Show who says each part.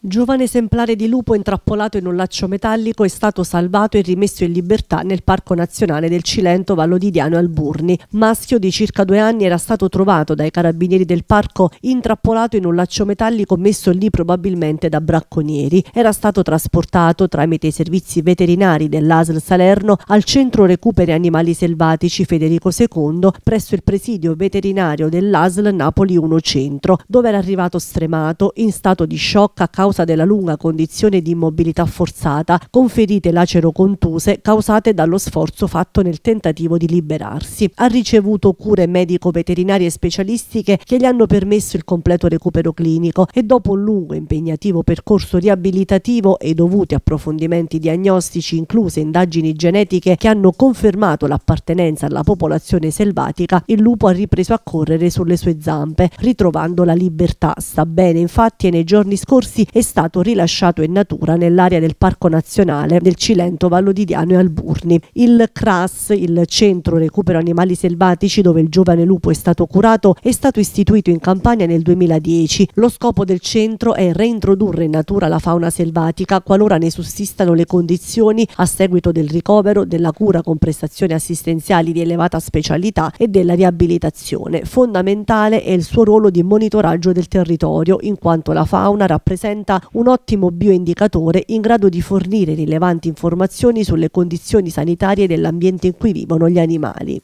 Speaker 1: Giovane esemplare di lupo intrappolato in un laccio metallico è stato salvato e rimesso in libertà nel Parco Nazionale del Cilento Vallodidiano al Burni. Maschio di circa due anni era stato trovato dai carabinieri del parco intrappolato in un laccio metallico messo lì probabilmente da bracconieri. Era stato trasportato tramite i servizi veterinari dell'ASL Salerno al Centro Recuperi Animali Selvatici Federico II presso il presidio veterinario dell'ASL Napoli 1 Centro, dove era arrivato stremato, in stato di shock a causa causa della lunga condizione di immobilità forzata, con ferite lacero-contuse causate dallo sforzo fatto nel tentativo di liberarsi. Ha ricevuto cure medico-veterinarie specialistiche che gli hanno permesso il completo recupero clinico e dopo un lungo e impegnativo percorso riabilitativo e dovuti approfondimenti diagnostici, incluse indagini genetiche che hanno confermato l'appartenenza alla popolazione selvatica, il lupo ha ripreso a correre sulle sue zampe, ritrovando la libertà. Sta bene, infatti, e nei giorni scorsi è stato rilasciato in natura nell'area del Parco Nazionale del Cilento, Vallo di Diano e Alburni. Il CRAS, il Centro Recupero Animali Selvatici, dove il giovane lupo è stato curato, è stato istituito in Campania nel 2010. Lo scopo del centro è reintrodurre in natura la fauna selvatica qualora ne sussistano le condizioni a seguito del ricovero, della cura con prestazioni assistenziali di elevata specialità e della riabilitazione. Fondamentale è il suo ruolo di monitoraggio del territorio, in quanto la fauna rappresenta diventa un ottimo bioindicatore in grado di fornire rilevanti informazioni sulle condizioni sanitarie dell'ambiente in cui vivono gli animali.